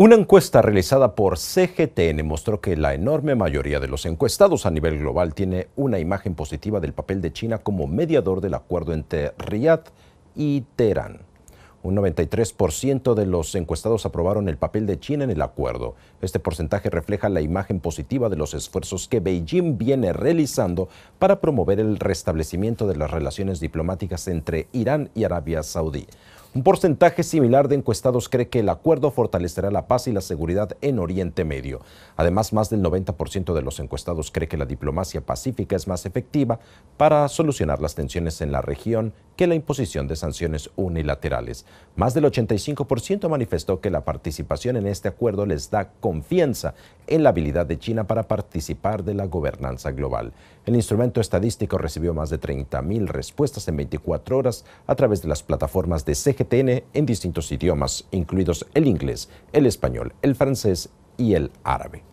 Una encuesta realizada por CGTN mostró que la enorme mayoría de los encuestados a nivel global tiene una imagen positiva del papel de China como mediador del acuerdo entre Riyadh y Teherán. Un 93% de los encuestados aprobaron el papel de China en el acuerdo. Este porcentaje refleja la imagen positiva de los esfuerzos que Beijing viene realizando para promover el restablecimiento de las relaciones diplomáticas entre Irán y Arabia Saudí. Un porcentaje similar de encuestados cree que el acuerdo fortalecerá la paz y la seguridad en Oriente Medio. Además, más del 90% de los encuestados cree que la diplomacia pacífica es más efectiva para solucionar las tensiones en la región que la imposición de sanciones unilaterales. Más del 85% manifestó que la participación en este acuerdo les da confianza en la habilidad de China para participar de la gobernanza global. El instrumento estadístico recibió más de 30.000 respuestas en 24 horas a través de las plataformas de CGTN en distintos idiomas, incluidos el inglés, el español, el francés y el árabe.